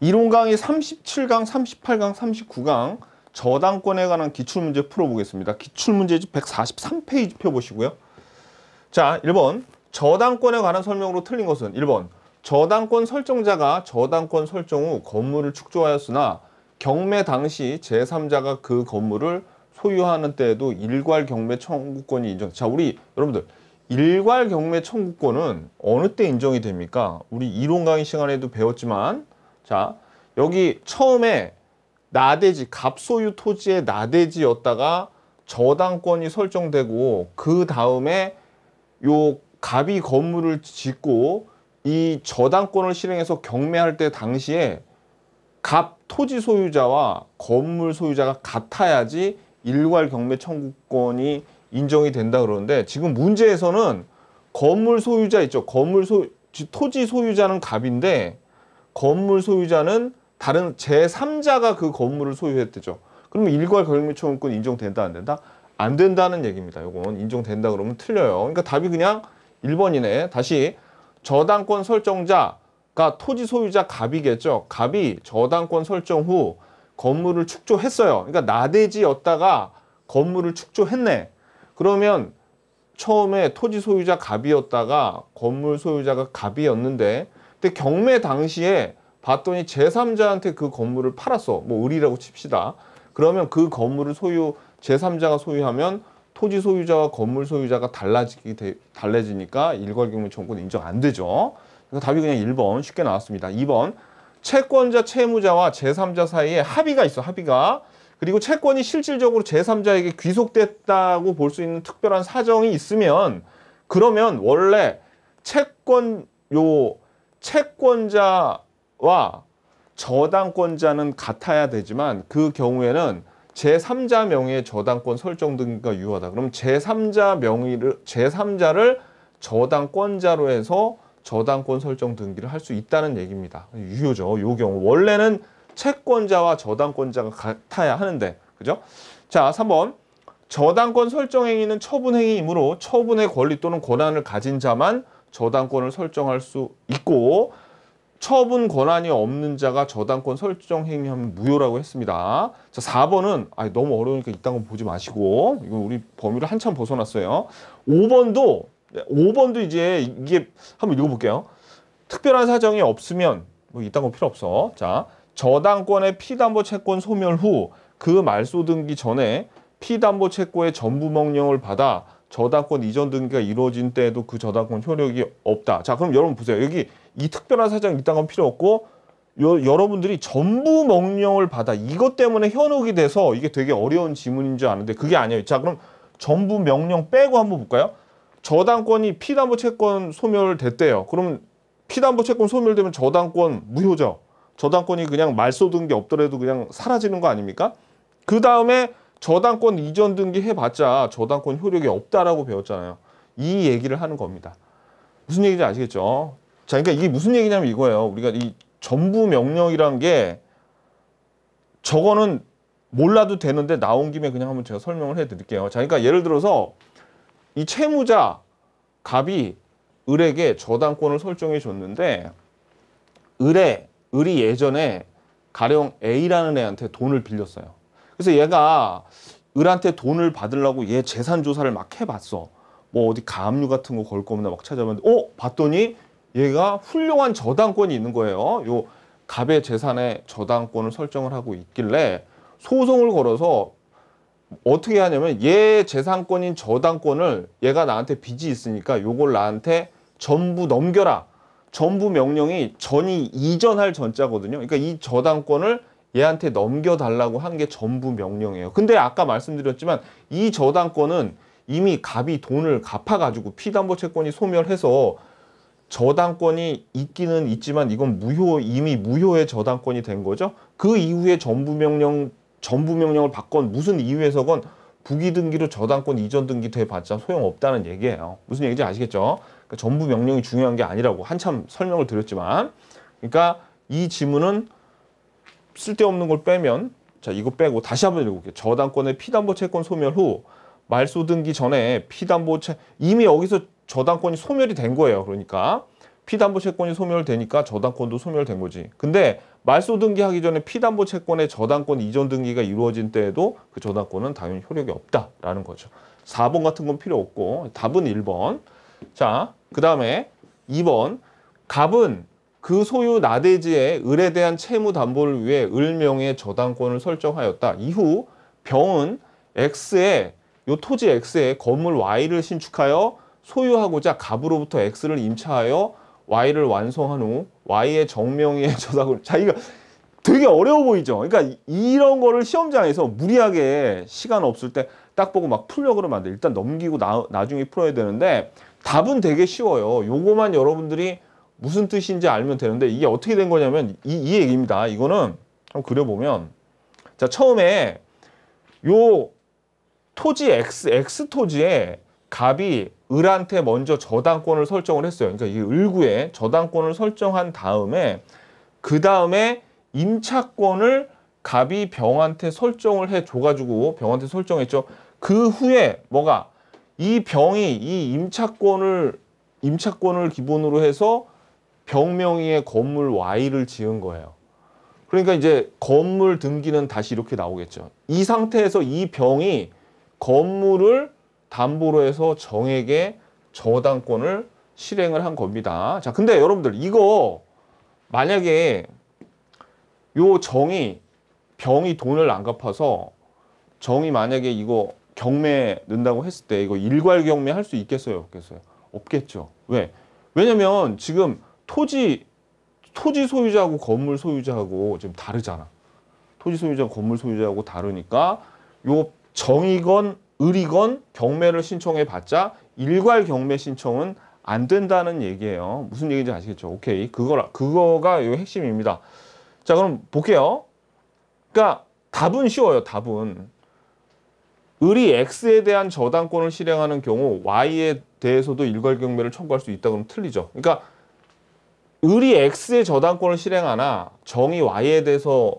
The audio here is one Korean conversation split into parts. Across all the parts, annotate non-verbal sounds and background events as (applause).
이론 강의 37강, 38강, 39강 저당권에 관한 기출문제 풀어보겠습니다. 기출문제집 143페이지 펴보시고요. 자, 1번 저당권에 관한 설명으로 틀린 것은 1번 저당권 설정자가 저당권 설정 후 건물을 축조하였으나 경매 당시 제3자가 그 건물을 소유하는 때에도 일괄 경매 청구권이 인정. 자, 우리 여러분들 일괄 경매 청구권은 어느 때 인정이 됩니까? 우리 이론 강의 시간에도 배웠지만 자, 여기 처음에 나대지, 갑소유 토지의 나대지였다가 저당권이 설정되고 그 다음에 요 갑이 건물을 짓고 이 저당권을 실행해서 경매할 때 당시에 갑 토지 소유자와 건물 소유자가 같아야지 일괄 경매 청구권이 인정이 된다 그러는데 지금 문제에서는 건물 소유자 있죠. 건물 소 토지 소유자는 갑인데 건물 소유자는 다른 제3자가 그 건물을 소유했대죠. 그러면 일괄 권리청구권 인정된다 안 된다? 안 된다는 얘기입니다. 이건 인정된다 그러면 틀려요. 그러니까 답이 그냥 1번이네. 다시 저당권 설정자가 토지 소유자 갑이겠죠. 갑이 저당권 설정 후 건물을 축조했어요. 그러니까 나대지였다가 건물을 축조했네. 그러면 처음에 토지 소유자 갑이었다가 건물 소유자가 갑이었는데 근데 경매 당시에 봤더니 제3자한테 그 건물을 팔았어. 뭐 을이라고 칩시다. 그러면 그 건물을 소유 제3자가 소유하면 토지 소유자와 건물 소유자가 달라지기 되, 달라지니까 일괄경매 청구는 인정 안 되죠. 그러니까 답이 그냥 1번 쉽게 나왔습니다. 2번 채권자 채무자와 제3자 사이에 합의가 있어 합의가 그리고 채권이 실질적으로 제3자에게 귀속됐다고 볼 수 있는 특별한 사정이 있으면 그러면 원래 채권 요 채권자와 저당권자는 같아야 되지만 그 경우에는 제3자 명의의 저당권 설정 등기가 유효하다. 그럼 제3자 명의를 제3자를 저당권자로 해서 저당권 설정 등기를 할 수 있다는 얘기입니다. 유효죠. 요 경우 원래는 채권자와 저당권자가 같아야 하는데 그죠? 자, 3번. 저당권 설정 행위는 처분 행위이므로 처분의 권리 또는 권한을 가진 자만 저당권을 설정할 수 있고 처분 권한이 없는 자가 저당권 설정 행위하면 무효라고 했습니다. 자, 4번은 아니, 너무 어려우니까 이딴 건 보지 마시고 이건 우리 범위를 한참 벗어났어요. 5번도 5번도 이제 이게 한번 읽어볼게요. 특별한 사정이 없으면 뭐 이딴 건 필요 없어. 자, 저당권의 피담보 채권 소멸 후 그 말소 등기 전에 피담보 채권의 전부 명령을 받아 저당권 이전 등기가 이루어진 때에도 그 저당권 효력이 없다. 자, 그럼 여러분 보세요. 여기 이 특별한 사정 이딴 있건 필요 없고 요, 여러분들이 전부 명령을 받아 이것 때문에 현혹이 돼서 이게 되게 어려운 지문인 줄 아는데 그게 아니에요. 자, 그럼 전부 명령 빼고 한번 볼까요? 저당권이 피담보 채권 소멸됐대요. 그럼 피담보 채권 소멸되면 저당권 무효죠. 저당권이 그냥 말소등기 없더라도 그냥 사라지는 거 아닙니까? 그 다음에 저당권 이전 등기 해봤자 저당권 효력이 없다라고 배웠잖아요. 이 얘기를 하는 겁니다. 무슨 얘기인지 아시겠죠? 자, 그러니까 이게 무슨 얘기냐면 이거예요. 우리가 이 전부 명령이란 게 저거는 몰라도 되는데 나온 김에 그냥 한번 제가 설명을 해드릴게요. 자, 그러니까 예를 들어서 이 채무자 갑이 을에게 저당권을 설정해 줬는데 을에, 을이 예전에 가령 A라는 애한테 돈을 빌렸어요. 그래서 얘가 을한테 돈을 받으려고 얘 재산 조사를 막 해봤어. 뭐 어디 가압류 같은 거 걸 거면 막 찾아봤는데 어? 봤더니 얘가 훌륭한 저당권이 있는 거예요. 요 갑의 재산에 저당권을 설정을 하고 있길래 소송을 걸어서 어떻게 하냐면 얘 재산권인 저당권을 얘가 나한테 빚이 있으니까 요걸 나한테 전부 넘겨라. 전부 명령이 전이 이전할 전자거든요. 그러니까 이 저당권을 얘한테 넘겨달라고 한 게 전부 명령이에요. 근데 아까 말씀드렸지만 이 저당권은 이미 갑이 돈을 갚아가지고 피담보채권이 소멸해서 저당권이 있기는 있지만 이건 무효 이미 무효의 저당권이 된 거죠. 그 이후에 전부 명령 전부 명령을 받건 무슨 이유에서건 부기 등기로 저당권 이전 등기 돼봤자 소용없다는 얘기예요. 무슨 얘기인지 아시겠죠? 그러니까 전부 명령이 중요한 게 아니라고 한참 설명을 드렸지만 그러니까 이 지문은 쓸데없는 걸 빼면 자 이거 빼고 다시 한번 읽어볼게요. 저당권의 피담보 채권 소멸 후 말소 등기 전에 피담보 채 이미 여기서 저당권이 소멸이 된 거예요. 그러니까 피담보 채권이 소멸되니까 저당권도 소멸된 거지. 근데 말소 등기하기 전에 피담보 채권의 저당권 이전 등기가 이루어진 때에도 그 저당권은 당연히 효력이 없다라는 거죠. 4번 같은 건 필요 없고 답은 1번. 자, 그 다음에 2번. 갑은 그 소유 나대지의 을에 대한 채무 담보를 위해 을명의 저당권을 설정하였다. 이후 병은 X에 요 토지 X에 건물 Y를 신축하여 소유하고자 갑으로부터 X를 임차하여 Y를 완성한 후 Y의 정명의 (laughs) 저당을 자 이거 되게 어려워 보이죠. 그러니까 이런 거를 시험장에서 무리하게 시간 없을 때 딱 보고 막 풀려고 그러면 안 돼. 일단 넘기고 나, 나중에 풀어야 되는데 답은 되게 쉬워요. 요거만 여러분들이 무슨 뜻인지 알면 되는데 이게 어떻게 된 거냐면 이, 이 얘기입니다. 이거는 한번 그려보면 자 처음에 요 토지 x x 토지에 갑이 을한테 먼저 저당권을 설정을 했어요. 그러니까 이 을구에 저당권을 설정한 다음에 그 다음에 임차권을 갑이 병한테 설정을 해 줘가지고 병한테 설정했죠. 그 후에 뭐가 이 병이 이 임차권을 임차권을 기본으로 해서 병명의 건물 Y를 지은 거예요. 그러니까 이제 건물 등기는 다시 이렇게 나오겠죠. 이 상태에서 이 병이 건물을 담보로 해서 정액의 저당권을 실행을 한 겁니다. 자, 근데 여러분들 이거 만약에 요 정이 병이 돈을 안 갚아서 정이 만약에 이거 경매 는다고 했을 때 이거 일괄 경매 할 수 있겠어요? 없겠어요? 없겠죠. 왜? 왜냐면 지금 토지 토지 소유자하고 건물 소유자하고 지금 다르잖아. 토지 소유자 건물 소유자하고 다르니까 요 정의건 을이건 경매를 신청해 봤자 일괄 경매 신청은 안 된다는 얘기예요. 무슨 얘기인지 아시겠죠? 오케이. 그거라 그거가 요 핵심입니다. 자, 그럼 볼게요. 그러니까 답은 쉬워요. 답은 을이 X에 대한 저당권을 실행하는 경우 Y에 대해서도 일괄 경매를 청구할 수 있다 그러면 틀리죠. 그러니까 을이 X의 저당권을 실행하나 정이 Y에 대해서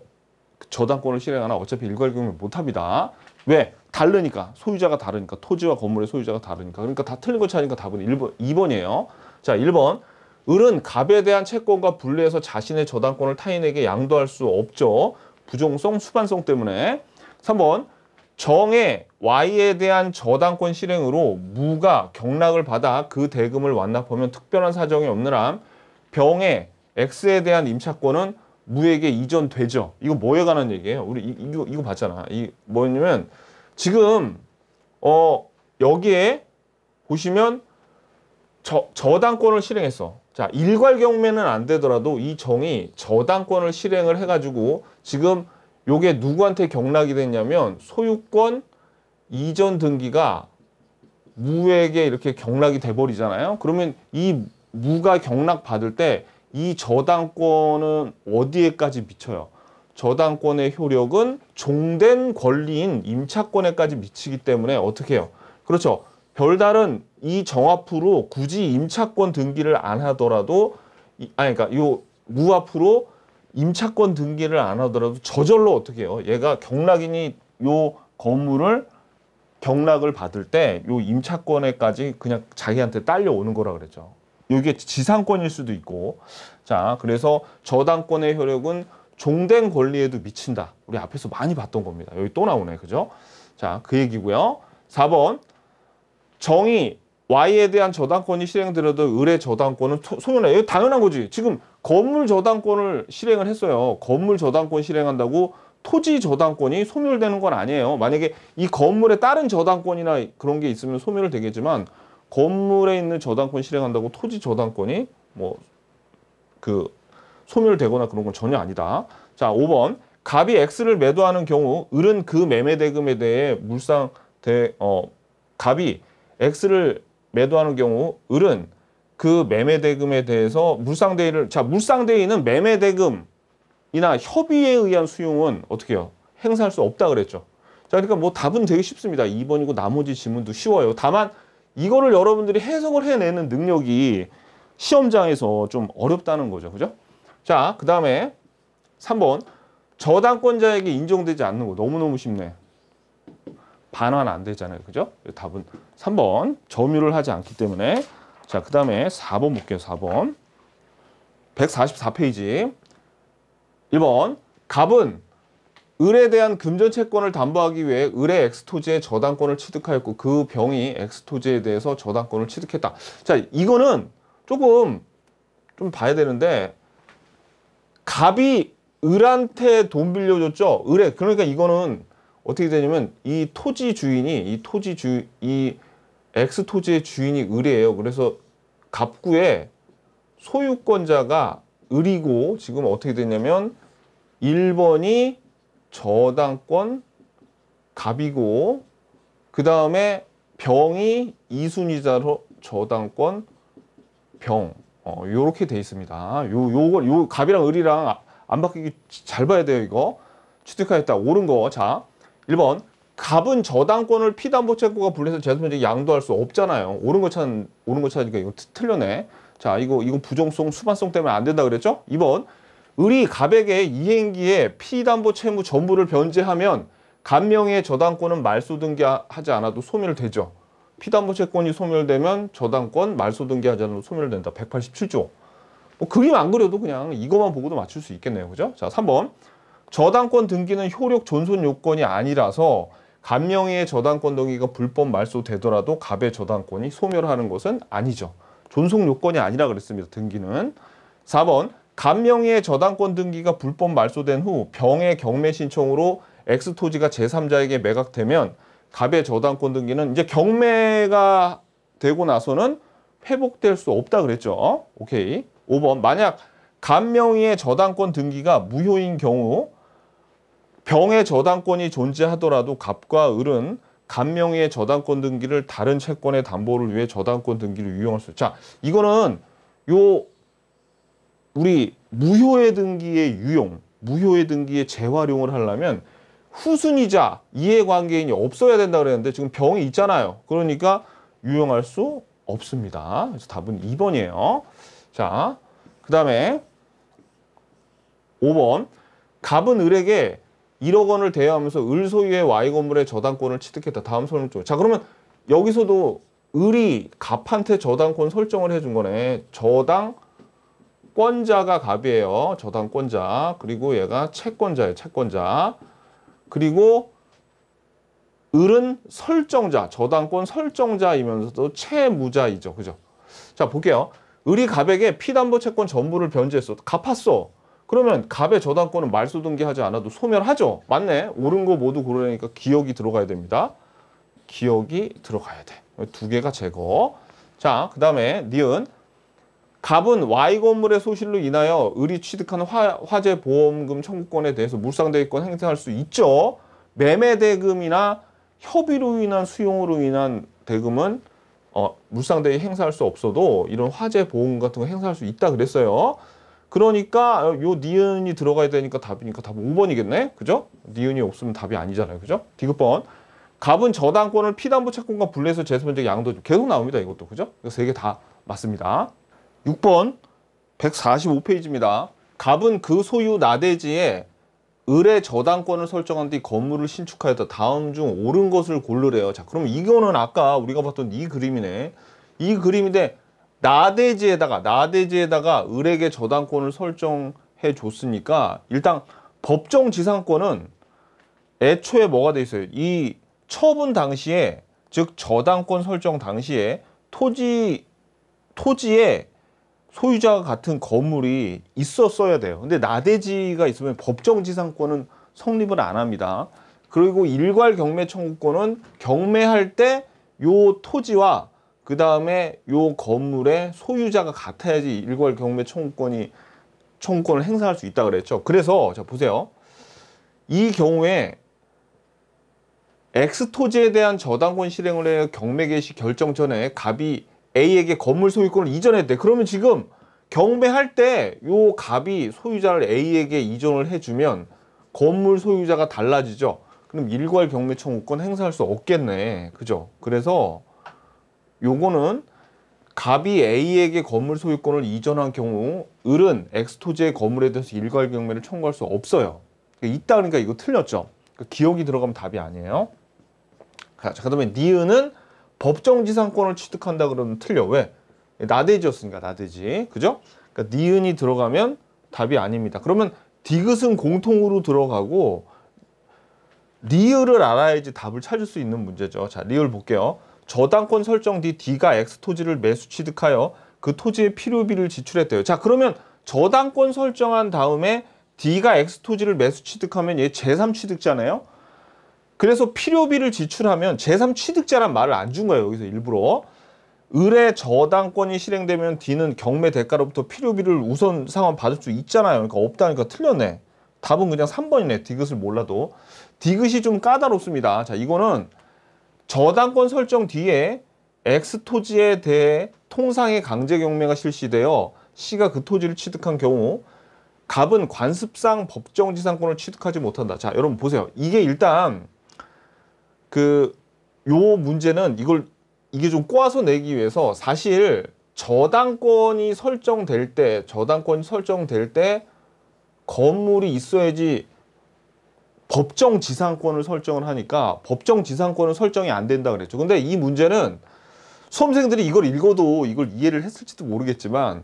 저당권을 실행하나 어차피 일괄금을 못합니다. 왜? 다르니까. 소유자가 다르니까. 토지와 건물의 소유자가 다르니까. 그러니까 다 틀린 것 차니까 답은 1번, 2번이에요. 자, 1번. 을은 갑에 대한 채권과 분리해서 자신의 저당권을 타인에게 양도할 수 없죠. 부종성, 수반성 때문에. 3번. 정의 Y에 대한 저당권 실행으로 무가 경락을 받아 그 대금을 완납하면 특별한 사정이 없는 함 병에 X에 대한 임차권은 무에게 이전되죠. 이거 뭐에 관한 얘기예요? 우리 이, 이거 이거 봤잖아. 이 뭐냐면 지금 어 여기에 보시면 저, 저당권을 실행했어. 자, 일괄 경매는 안 되더라도 이 정이 저당권을 실행을 해가지고 지금 요게 누구한테 경락이 됐냐면 소유권 이전 등기가 무에게 이렇게 경락이 돼버리잖아요. 그러면 이 무가 경락 받을 때 이 저당권은 어디에까지 미쳐요? 저당권의 효력은 종된 권리인 임차권에까지 미치기 때문에 어떻게 해요? 그렇죠. 별다른 이 정화프로 굳이 임차권 등기를 안 하더라도 이, 아니 그러니까 요 무화프로 임차권 등기를 안 하더라도 저절로 어떻게 해요? 얘가 경락인이 요 건물을 경락을 받을 때 이 임차권에까지 그냥 자기한테 딸려오는 거라 그랬죠. 이게 지상권일 수도 있고 자 그래서 저당권의 효력은 종된 권리에도 미친다. 우리 앞에서 많이 봤던 겁니다. 여기 또 나오네. 그죠? 자, 그 얘기고요. 4번 정의 Y에 대한 저당권이 실행되려도 을의 저당권은 소멸해. 이거 당연한 거지. 지금 건물 저당권을 실행을 했어요. 건물 저당권 실행한다고 토지 저당권이 소멸되는 건 아니에요. 만약에 이 건물에 다른 저당권이나 그런 게 있으면 소멸 되겠지만 건물에 있는 저당권 실행한다고 토지 저당권이 뭐 그 소멸되거나 그런 건 전혀 아니다. 자, 5번. 갑이 X를 매도하는 경우 을은 그 매매 대금에 대해 물상 대어 갑이 X를 매도하는 경우 을은 그 매매 대금에 대해서 물상 대의를 자, 물상 대의는 매매 대금이나 협의에 의한 수용은 어떻게 해요? 행사할 수 없다 그랬죠. 자, 그러니까 뭐 답은 되게 쉽습니다. 2번이고 나머지 질문도 쉬워요. 다만 이거를 여러분들이 해석을 해내는 능력이 시험장에서 좀 어렵다는 거죠. 그죠? 자, 그 다음에 3번. 저당권자에게 인정되지 않는 거. 너무너무 쉽네. 반환 안 되잖아요. 그죠? 답은 3번. 점유를 하지 않기 때문에. 자, 그 다음에 4번 볼게요. 4번. 144페이지. 1번. 갑은 을에 대한 금전채권을 담보하기 위해 을의 엑스토지에 저당권을 취득하였고 그 병이 엑스토지에 대해서 저당권을 취득했다. 자, 이거는 조금 좀 봐야 되는데 갑이 을한테 돈 빌려줬죠. 을에 그러니까 이거는 어떻게 되냐면 이 토지 주인이 이 토지 주이 엑스토지의 주인이 을이에요. 그래서 갑구에 소유권자가 을이고 지금 어떻게 되냐면 1번이 저당권, 갑이고 그 다음에 병이 이순위자로 저당권, 병 어, 요렇게 돼 있습니다. 요, 요걸, 요 갑이랑 을이랑 아, 안 바뀌기 잘 봐야 돼요 이거. 취득하였다. 옳은 거. 자, 1번 갑은 저당권을 피담보채권과 분리해서 재소면적 양도할 수 없잖아요. 옳은 거 찾은 거 찾으니까 이거 틀렸네. 자, 이거 이건 부정성, 수반성 때문에 안 된다 그랬죠? 2번 을이 갑에게 이행기에 피담보 채무 전부를 변제하면 간명의 저당권은 말소 등기하지 않아도 소멸되죠. 피담보 채권이 소멸되면 저당권 말소 등기하지 않아도 소멸된다. 187조. 뭐 그림 안 그려도 그냥 이것만 보고도 맞출 수 있겠네요. 그죠? 자, 3번. 저당권 등기는 효력 존손 요건이 아니라서 간명의 저당권 등기가 불법 말소되더라도 갑의 저당권이 소멸하는 것은 아니죠. 존속 요건이 아니라 그랬습니다. 등기는. 4번. 감명의 저당권 등기가 불법 말소된 후 병의 경매 신청으로 엑스토지가 제3자에게 매각되면 갑의 저당권 등기는 이제 경매가 되고 나서는 회복될 수 없다 그랬죠. 오케이. 5번 만약 감명의 저당권 등기가 무효인 경우 병의 저당권이 존재하더라도 갑과 을은 감명의 저당권 등기를 다른 채권의 담보를 위해 저당권 등기를 유용할수 있다. 자, 이거는 요 우리 무효의 등기의 유용, 무효의 등기의 재활용을 하려면 후순위자 이해관계인이 없어야 된다 그랬는데 지금 병이 있잖아요. 그러니까 유용할 수 없습니다. 그래서 답은 2번이에요. 자, 그 다음에 5번 갑은 을에게 1억 원을 대여하면서 을 소유의 Y 건물의 저당권을 취득했다. 다음 설명조. 자 그러면 여기서도 을이 갑한테 저당권 설정을 해준 거네. 저당 권자가 갑이에요. 저당권자. 그리고 얘가 채권자예요. 채권자. 그리고 을은 설정자, 저당권 설정자이면서도 채무자이죠. 그죠? 자, 볼게요. 을이 갑에게 피담보 채권 전부를 변제했어. 갚았어. 그러면 갑의 저당권은 말소등기하지 않아도 소멸하죠. 맞네. 옳은 거 모두 고르니까 기억이 들어가야 됩니다. 기억이 들어가야 돼. 두 개가 제거. 자, 그 다음에 니은. 갑은 Y 건물의 소실로 인하여 을이 취득한 화, 화재 보험금 청구권에 대해서 물상대위권 행사할 수 있죠. 매매 대금이나 협의로 인한 수용으로 인한 대금은 어, 물상대위 행사할 수 없어도 이런 화재 보험 같은 거 행사할 수 있다 그랬어요. 그러니까 어, 요 니은이 들어가야 되니까 답이니까 답은 5번이겠네. 그죠? 니은이 없으면 답이 아니잖아요. 그죠? 디귿번. 갑은 저당권을 피담보 채권과 분리해서 재수변적 양도 계속 나옵니다. 이것도. 그죠? 이 세개 다 맞습니다. 6번 145페이지입니다. 갑은 그 소유 나대지에 을의 저당권을 설정한 뒤 건물을 신축하였다. 다음 중 옳은 것을 고르래요. 자, 그럼 이거는 아까 우리가 봤던 이 그림이네. 이 그림인데 나대지에다가 나대지에다가 을에게 저당권을 설정해 줬으니까 일단 법정 지상권은 애초에 뭐가 돼 있어요? 이 처분 당시에 즉 저당권 설정 당시에 토지 토지에 소유자 같은 건물이 있었어야 돼요. 근데 나대지가 있으면 법정지상권은 성립을 안 합니다. 그리고 일괄 경매 청구권은 경매할 때 요 토지와 그 다음에 요 건물의 소유자가 같아야지 일괄 경매 청구권이 청구권을 행사할 수 있다 그랬죠. 그래서 자 보세요. 이 경우에 X 토지에 대한 저당권 실행을 해 경매 개시 결정 전에 갑이 A에게 건물 소유권을 이전했대 그러면 지금 경매할 때이 갑이 소유자를 A에게 이전을 해주면 건물 소유자가 달라지죠. 그럼 일괄 경매 청구권 행사할 수 없겠네. 그죠? 그래서 요거는 갑이 A에게 건물 소유권을 이전한 경우 을은 엑스토지의 건물에 대해서 일괄 경매를 청구할 수 없어요. 그러니까 있다 그러니까 이거 틀렸죠. 그러니까 기억이 들어가면 답이 아니에요. 자, 그 다음에 니은은 법정 지상권을 취득한다 그러면 틀려. 왜? 나대지였으니까 나대지. 그죠? 그러니까 니은이 들어가면 답이 아닙니다. 그러면 디귿은 공통으로 들어가고 리을을 알아야지 답을 찾을 수 있는 문제죠. 자, 리을 볼게요. 저당권 설정 뒤 D가 X 토지를 매수 취득하여 그 토지의 필요비를 지출했대요. 자, 그러면 저당권 설정한 다음에 D가 X 토지를 매수 취득하면 얘 제3 취득자네요. 그래서 필요비를 지출하면 제3 취득자란 말을 안 준 거예요. 여기서 일부러. 을의 저당권이 실행되면 D는 경매 대가로부터 필요비를 우선 상환 받을 수 있잖아요. 그러니까 없다니까 틀렸네. 답은 그냥 3번이네. 디귿을 몰라도. 디귿이 좀 까다롭습니다. 자, 이거는 저당권 설정 뒤에 X 토지에 대해 통상의 강제 경매가 실시되어 C가 그 토지를 취득한 경우 갑은 관습상 법정지상권을 취득하지 못한다. 자, 여러분 보세요. 이게 일단 그요 문제는 이걸 이게 좀 꼬아서 내기 위해서 사실 저당권이 설정될 때 저당권이 설정될 때 건물이 있어야지 법정 지상권을 설정을 하니까 법정 지상권을 설정이 안 된다 그랬죠. 근데 이 문제는 수험생들이 이걸 읽어도 이걸 이해를 했을지도 모르겠지만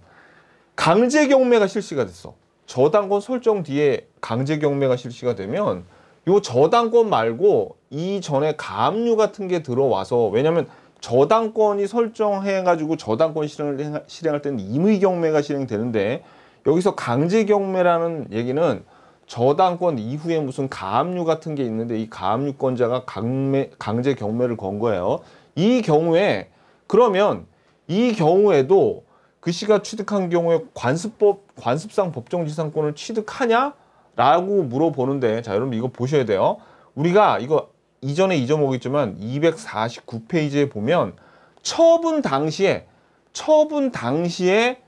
강제 경매가 실시가 됐어. 저당권 설정 뒤에 강제 경매가 실시가 되면 요 저당권 말고 이전에 가압류 같은 게 들어와서 왜냐면 저당권이 설정해가지고 저당권 실행을 실행할 때는 임의 경매가 실행되는데 여기서 강제 경매라는 얘기는 저당권 이후에 무슨 가압류 같은 게 있는데 이 가압류권자가 강매, 강제 경매를 건 거예요. 이 경우에 그러면 이 경우에도 그 씨가 취득한 경우에 관습법 관습상 법정 지상권을 취득하냐? 라고 물어보는데 자 여러분 이거 보셔야 돼요. 우리가 이거 이전에 잊어먹었지만 249페이지에 보면 처분 당시에 처분 당시에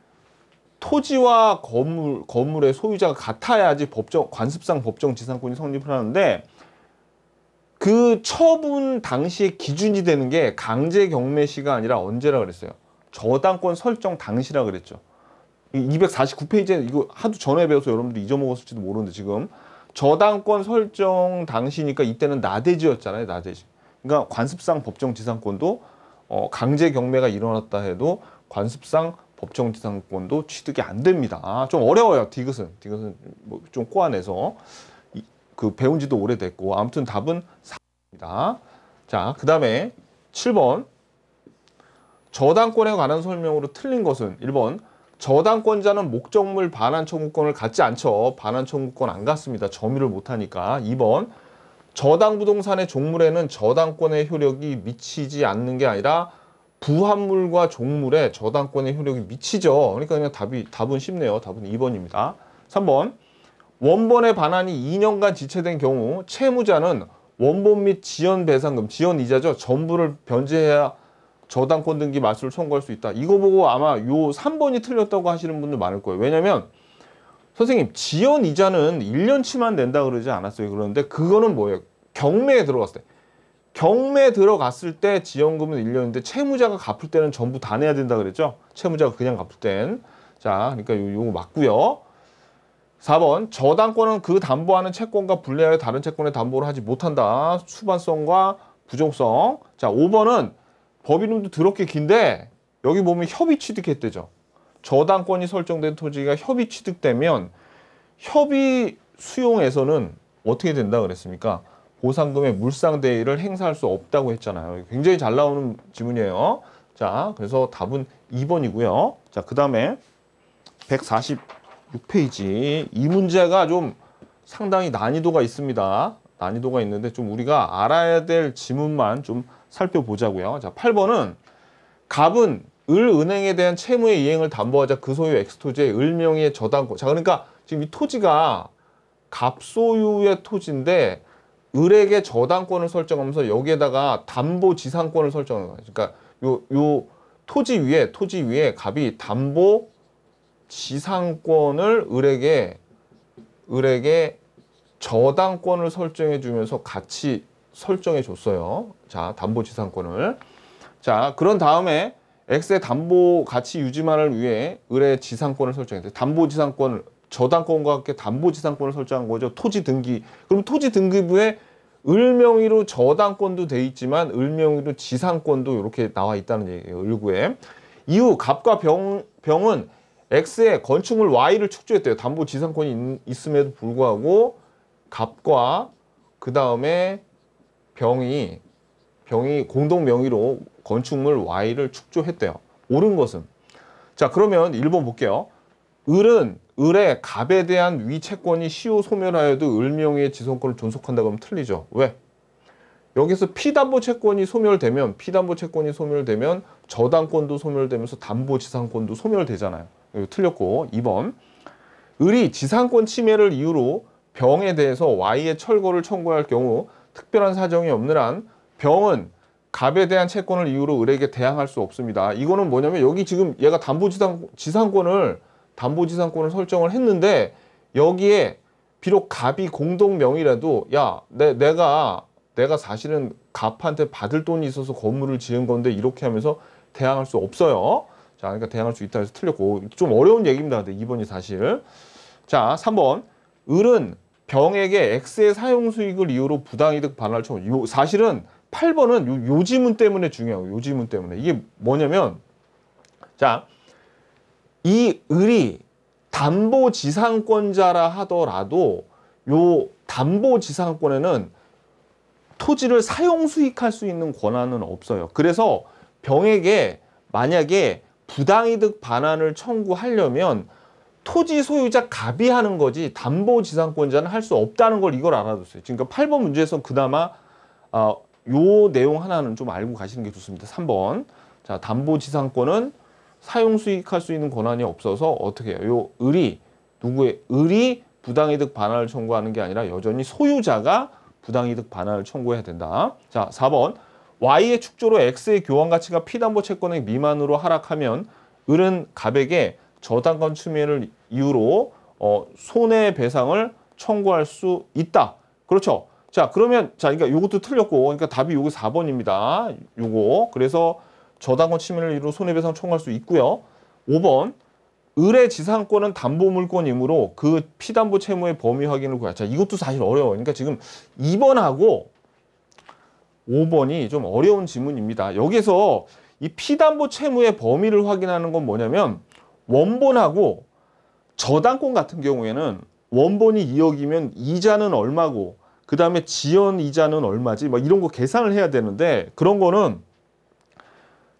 토지와 건물, 건물의 소유자가 같아야지 법정, 관습상 법정 지상권이 성립을 하는데 그 처분 당시의 기준이 되는 게 강제 경매시가 아니라 언제라 그랬어요? 저당권 설정 당시라 그랬죠. 249페이지에 이거 하도 전에 배워서 여러분들 이 잊어먹었을지도 모르는데 지금 저당권 설정 당시니까 이때는 나대지였잖아요. 나대지. 그러니까 관습상 법정지상권도 어, 강제 경매가 일어났다 해도 관습상 법정지상권도 취득이 안 됩니다. 아, 좀 어려워요. 디귿은. 디귿은 뭐좀 꼬아내서 이, 그 배운 지도 오래됐고 아무튼 답은 4입니다. 자, 그 다음에 7번 저당권에 관한 설명으로 틀린 것은 1번 저당권자는 목적물 반환 청구권을 갖지 않죠. 반환 청구권 안 갖습니다. 점유를 못하니까. 2번 저당 부동산의 종물에는 저당권의 효력이 미치지 않는 게 아니라 부합물과 종물에 저당권의 효력이 미치죠. 그러니까 그냥 답이, 답은 쉽네요. 답은 2번입니다. 3번 원본의 반환이 2년간 지체된 경우 채무자는 원본 및 지연 배상금, 지연 이자죠. 전부를 변제해야 저당권 등기 말소를선고할수 있다. 이거 보고 아마 요 3번이 틀렸다고 하시는 분들 많을 거예요. 왜냐면 선생님 지연 이자는 1년치만 낸다 그러지 않았어요. 그런데 그거는 뭐예요? 경매에 들어갔을 때. 경매 에 들어갔을 때 지연금은 1년인데 채무자가 갚을 때는 전부 다 내야 된다 그랬죠? 채무자가 그냥 갚을 땐. 자, 그러니까 요, 요거 맞고요. 4번 저당권은 그 담보하는 채권과 분리하여 다른 채권의 담보를 하지 못한다. 수반성과 부정성. 자, 5번은 법 이름도 더럽게 긴데 여기 보면 협의 취득했대죠. 저당권이 설정된 토지가 협의 취득되면 협의 수용에서는 어떻게 된다 그랬습니까? 보상금의 물상대위를 행사할 수 없다고 했잖아요. 굉장히 잘 나오는 지문이에요. 자, 그래서 답은 2번이고요. 자, 그 다음에 146페이지. 이 문제가 좀 상당히 난이도가 있습니다. 난이도가 있는데 좀 우리가 알아야 될 지문만 좀 살펴보자고요. 자, 8번은 갑은 을 은행에 대한 채무의 이행을 담보하자 그 소유 엑스토지의 을명의 저당권. 자, 그러니까 지금 이 토지가 갑 소유의 토지인데 을에게 저당권을 설정하면서 여기에다가 담보 지상권을 설정하는 거예요. 그러니까 요 요 토지 위에 토지 위에 갑이 담보 지상권을 을에게 을에게 저당권을 설정해 주면서 같이 설정해 줬어요. 자, 담보 지상권을. 자, 그런 다음에 X의 담보 가치 유지만을 위해 을의 지상권을 설정했어요. 담보 지상권 저당권과 함께 담보 지상권을 설정한 거죠. 토지 등기. 그럼 토지 등기부에 을 명의로 저당권도 돼 있지만 을 명의로 지상권도 이렇게 나와 있다는 얘기예요. 을구에. 이후 갑과 병, 병은 X의 건축물 Y를 축조했대요. 담보 지상권이 있, 음에도 불구하고 갑과 그 다음에 병이 병이 공동 명의로 건축물 Y를 축조했대요. 옳은 것은. 자 그러면 1번 볼게요. 을은 을의 갑에 대한 위채권이 시효 소멸하여도 을명의 지성권을 존속한다 그러면 틀리죠. 왜? 여기서 피담보 채권이 소멸되면 피담보 채권이 소멸되면 저당권도 소멸되면서 담보 지상권도 소멸되잖아요. 틀렸고 2번 을이 지상권 침해를 이유로 병에 대해서 Y의 철거를 청구할 경우 특별한 사정이 없는 한 병은 갑에 대한 채권을 이유로 을에게 대항할 수 없습니다. 이거는 뭐냐면 여기 지금 얘가 담보지상 권을 담보지상권을 설정을 했는데 여기에 비록 갑이 공동명의라도 야 내, 내가 내가 사실은 갑한테 받을 돈이 있어서 건물을 지은 건데 이렇게 하면서 대항할 수 없어요. 자, 그러니까 대항할 수 있다 해서 틀렸고 좀 어려운 얘기입니다. 근데 2번이 사실. 자, 3번. 을은 병에게 X의 사용 수익을 이유로 부당이득 반환을 청구. 사실은 8번은 요, 요 지문 때문에 중요해요. 요 지문 때문에. 이게 뭐냐면 자, 이 을이 담보 지상권자라 하더라도 요 담보 지상권에는 토지를 사용 수익할 수 있는 권한은 없어요. 그래서 병에게 만약에 부당이득 반환을 청구하려면 토지 소유자 갑이 하는 거지 담보 지상권자는 할 수 없다는 걸 이걸 알아두세요. 그러 8번 문제에선 그나마 어, 요 내용 하나는 좀 알고 가시는 게 좋습니다. 3번. 자, 담보 지상권은 사용 수익할 수 있는 권한이 없어서 어떻게 해요? 요 을이 누구의 을이 부당이득 반환을 청구하는 게 아니라 여전히 소유자가 부당이득 반환을 청구해야 된다. 자, 4번. Y의 축조로 X의 교환 가치가 피담보 채권액 미만으로 하락하면 을은 갑에게 저당권 침해를 이유로 어, 손해배상을 청구할 수 있다. 그렇죠. 자, 그러면 자, 그러니까 요것도 틀렸고, 그러니까 답이 요거 4번입니다. 요거. 그래서 저당권 침해를 이유로 손해배상 청구할 수 있고요. 5번. 을의 지상권은 담보물권이므로 그 피담보 채무의 범위 확인을 구하자. 이것도 사실 어려워요. 그러니까 지금 2번하고 5번이 좀 어려운 지문입니다. 여기서 이 피담보 채무의 범위를 확인하는 건 뭐냐면 원본하고 저당권 같은 경우에는 원본이 2억이면 이자는 얼마고 그 다음에 지연 이자는 얼마지 뭐 이런 거 계산을 해야 되는데 그런 거는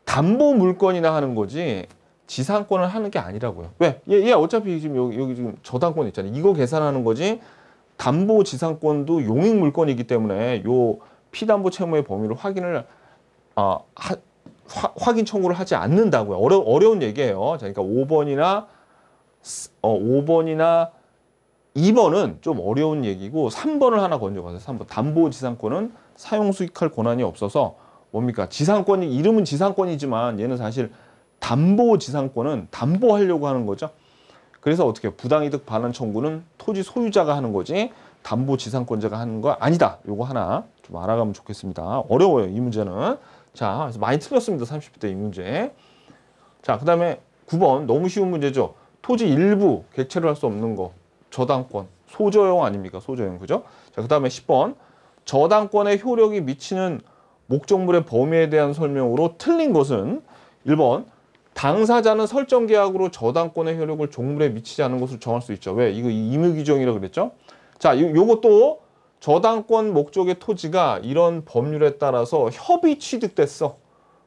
담보 물건이나 하는 거지 지상권을 하는 게 아니라고요. 왜? 얘, 얘 어차피 지금 여기, 여기 지금 저당권 있잖아요. 이거 계산하는 거지 담보 지상권도 용익 물건이기 때문에 요 피담보 채무의 범위를 확인을 어, 하, 화, 확인 청구를 하지 않는다고요. 어려, 어려운 얘기예요. 자, 그러니까 5번이나 어, 5번이나 2번은 좀 어려운 얘기고 3번을 하나 건져가세요. 3번 담보지상권은 사용 수익할 권한이 없어서 뭡니까? 지상권이 이름은 지상권이지만 얘는 사실 담보지상권은 담보하려고 하는 거죠. 그래서 어떻게 부당이득 반환 청구는 토지 소유자가 하는 거지 담보지상권자가 하는 거 아니다. 요거 하나 좀 알아가면 좋겠습니다. 어려워요. 이 문제는. 자, 그래서 많이 틀렸습니다. 30대 이 문제. 자, 그 다음에 9번 너무 쉬운 문제죠. 토지 일부 객체를 할 수 없는 거. 저당권. 소저용 아닙니까? 소저용. 그죠? 자, 그 다음에 10번 저당권의 효력이 미치는 목적물의 범위에 대한 설명으로 틀린 것은 1번 당사자는 설정 계약으로 저당권의 효력을 종물에 미치지 않은 것을 정할 수 있죠. 왜? 이거 임의 규정이라고 그랬죠? 자, 요, 요것도 저당권 목적의 토지가 이런 법률에 따라서 협의 취득됐어.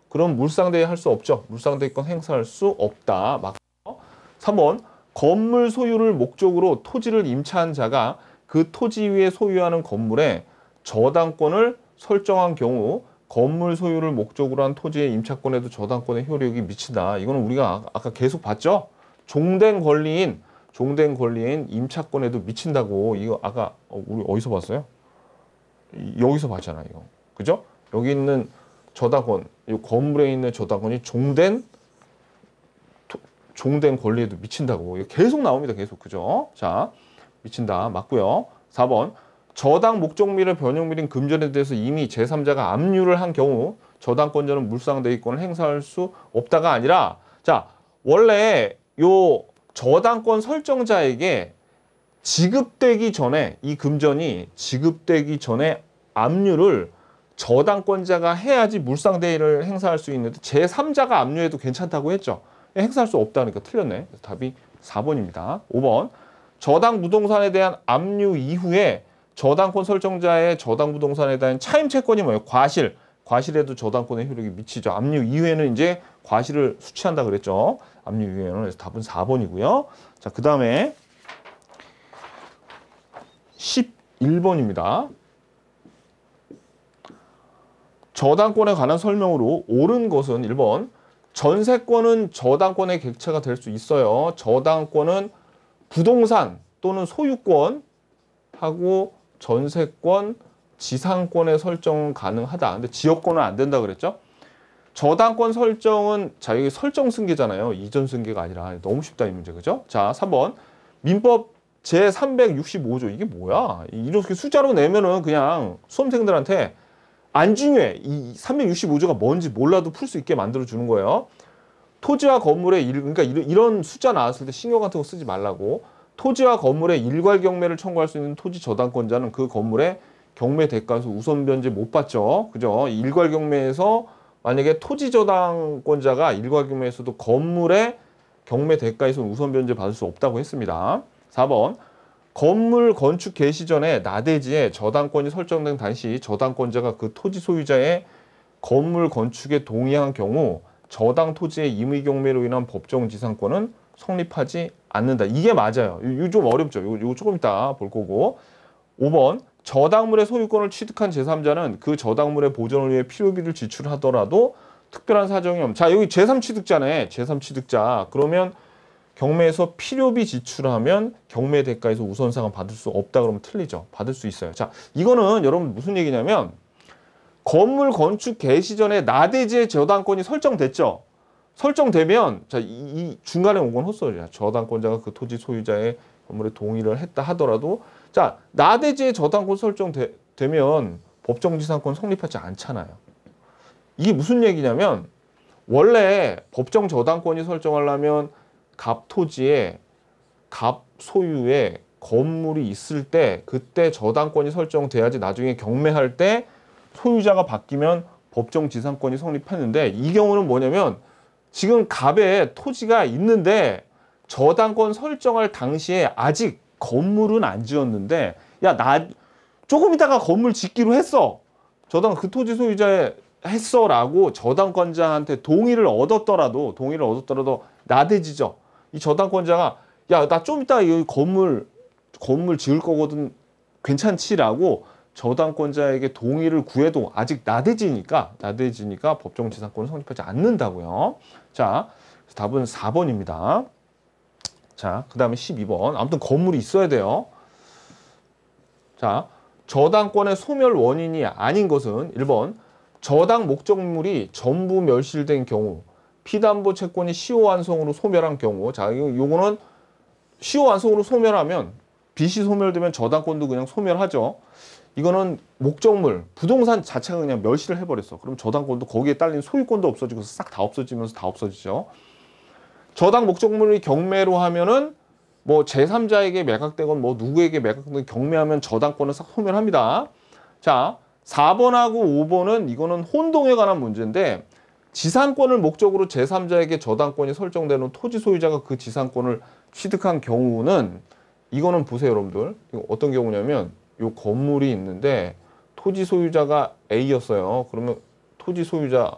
그럼 물상대에 할 수 없죠. 물상대권 행사할 수 없다. 3번 건물 소유를 목적으로 토지를 임차한 자가 그 토지 위에 소유하는 건물에 저당권을 설정한 경우 건물 소유를 목적으로 한 토지의 임차권에도 저당권의 효력이 미친다. 이거는 우리가 아까 계속 봤죠? 종된 권리인 종된 권리인 임차권에도 미친다고 이거 아까 어, 우리 어디서 봤어요? 여기서 봤잖아요. 이거. 그죠? 여기 있는 저당권이 건물에 있는 저당권이 종된 종된 권리에도 미친다고 계속 나옵니다. 계속 그죠? 자 미친다 맞고요. 4번 저당 목적미를 변형밀인 금전에 대해서 이미 제3자가 압류를 한 경우 저당권자는 물상대위권을 행사할 수 없다가 아니라 자 원래 요 저당권 설정자에게 지급되기 전에 이 금전이 지급되기 전에 압류를 저당권자가 해야지 물상대위를 행사할 수 있는데 제3자가 압류해도 괜찮다고 했죠. 행사할 수 없다니까 틀렸네. 답이 4번입니다. 5번 저당 부동산에 대한 압류 이후에 저당권 설정자의 저당 부동산에 대한 차임 채권이 뭐예요? 과실. 과실에도 저당권의 효력이 미치죠. 압류 이후에는 이제 과실을 수취한다 그랬죠. 압류유예는 그래서 답은 4번이고요. 자, 그 다음에 11번입니다. 저당권에 관한 설명으로 옳은 것은 1번 전세권은 저당권의 객체가 될 수 있어요. 저당권은 부동산 또는 소유권하고 전세권, 지상권의 설정 가능하다. 근데 지역권은 안 된다 그랬죠? 저당권 설정은 자 여기 설정 승계잖아요. 이전 승계가 아니라 너무 쉽다 이 문제 그죠? 자 3번 민법 제365조 이게 뭐야? 이렇게 숫자로 내면은 그냥 수험생들한테 안 중요해. 이 365조가 뭔지 몰라도 풀 수 있게 만들어 주는 거예요. 토지와 건물의 일, 그러니까 이런 숫자 나왔을 때 신경 같은 거 쓰지 말라고. 토지와 건물의 일괄 경매를 청구할 수 있는 토지 저당권자는 그 건물의 경매 대가에서 우선 변제 못 받죠. 그죠? 일괄 경매에서 만약에 토지 저당권자가 일과 경매에서도 건물의 경매 대가에서 우선 변제 받을 수 없다고 했습니다. 4번 건물 건축 개시 전에 나대지에 저당권이 설정된 당시 저당권자가 그 토지 소유자의 건물 건축에 동의한 경우 저당 토지의 임의 경매로 인한 법정 지상권은 성립하지 않는다. 이게 맞아요. 이거 좀 어렵죠. 이거, 이거 조금 이따 볼 거고. 5번 저당물의 소유권을 취득한 제3자는 그 저당물의 보존을 위해 필요비를 지출하더라도 특별한 사정이 없. 자, 여기 제3취득자네. 제3취득자. 그러면 경매에서 필요비 지출하면 경매 대가에서 우선상은 받을 수 없다 그러면 틀리죠. 받을 수 있어요. 자, 이거는 여러분 무슨 얘기냐면 건물 건축 개시 전에 나대지의 저당권이 설정됐죠. 설정되면 자, 이, 이 중간에 온 건 헛소리야. 저당권자가 그 토지 소유자의 건물에 동의를 했다 하더라도 자, 나대지의 저당권 설정되면 법정지상권 성립하지 않잖아요. 이게 무슨 얘기냐면 원래 법정 저당권이 설정하려면 갑 토지에 갑 소유의 건물이 있을 때 그때 저당권이 설정돼야지 나중에 경매할 때 소유자가 바뀌면 법정 지상권이 성립했는데 이 경우는 뭐냐면 지금 갑에 토지가 있는데 저당권 설정할 당시에 아직 건물은 안 지었는데 야 나 조금 있다가 건물 짓기로 했어 저당 그 토지 소유자에 했어라고 저당권자한테 동의를 얻었더라도 동의를 얻었더라도 나대지죠 이 저당권자가 야 나 좀 이따 이 건물 건물 지을 거거든 괜찮지라고 저당권자에게 동의를 구해도 아직 나대지니까 나대지니까 법정지상권을 성립하지 않는다고요 자 답은 4번입니다 자, 그 다음에 12번. 아무튼 건물이 있어야 돼요. 자, 저당권의 소멸 원인이 아닌 것은 1번 저당 목적물이 전부 멸실된 경우 피담보 채권이 시효완성으로 소멸한 경우 자 요거는 시효완성으로 소멸하면 빚이 소멸되면 저당권도 그냥 소멸하죠 이거는 목적물 부동산 자체가 그냥 멸실을 해버렸어 그럼 저당권도 거기에 딸린 소유권도 없어지고 싹 다 없어지면서 다 없어지죠 저당 목적물이 경매로 하면은 뭐 제3자에게 매각되건 뭐 누구에게 매각되건 경매하면 저당권을 싹 소멸합니다. 자, 4번하고 5번은 이거는 혼동에 관한 문제인데 지상권을 목적으로 제3자에게 저당권이 설정되는 토지 소유자가 그 지상권을 취득한 경우는 이거는 보세요 여러분들 이거 어떤 경우냐면 요 건물이 있는데 토지 소유자가 A였어요 그러면 토지 소유자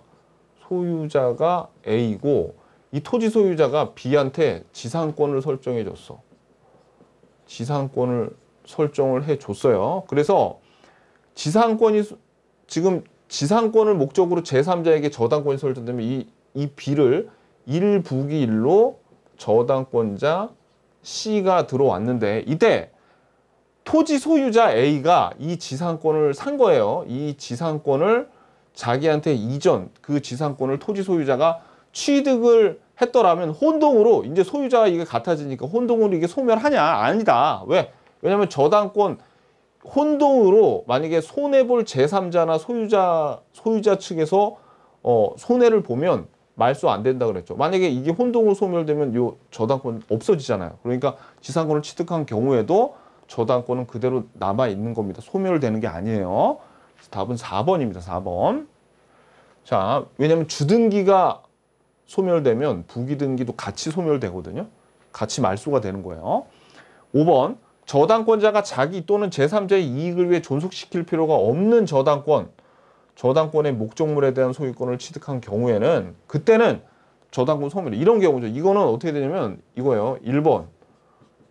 소유자가 A고 이 토지 소유자가 B한테 지상권을 설정해 줬어. 지상권을 설정을 해 줬어요. 그래서 지상권이 지금 지상권을 목적으로 제3자에게 저당권이 설정되면 이, 이 B를 1부기 1로 저당권자 C가 들어왔는데 이때 토지 소유자 A가 이 지상권을 산 거예요. 이 지상권을 자기한테 이전 그 지상권을 토지 소유자가 취득을 했더라면 혼동으로 이제 소유자가 이게 같아지니까 혼동으로 이게 소멸하냐? 아니다. 왜? 왜냐면 저당권 혼동으로 만약에 손해볼 제3자나 소유자 소유자 측에서 어, 손해를 보면 말소 안 된다 그랬죠. 만약에 이게 혼동으로 소멸되면 요 저당권 없어지잖아요. 그러니까 지상권을 취득한 경우에도 저당권은 그대로 남아 있는 겁니다. 소멸되는 게 아니에요. 답은 4번입니다. 4번. 자, 왜냐면 주등기가 소멸되면 부기 등기도 같이 소멸되거든요. 같이 말소가 되는 거예요. 5번 저당권자가 자기 또는 제3자의 이익을 위해 존속시킬 필요가 없는 저당권 저당권의 목적물에 대한 소유권을 취득한 경우에는 그때는 저당권 소멸 이런 경우죠. 이거는 어떻게 되냐면 이거예요. 1번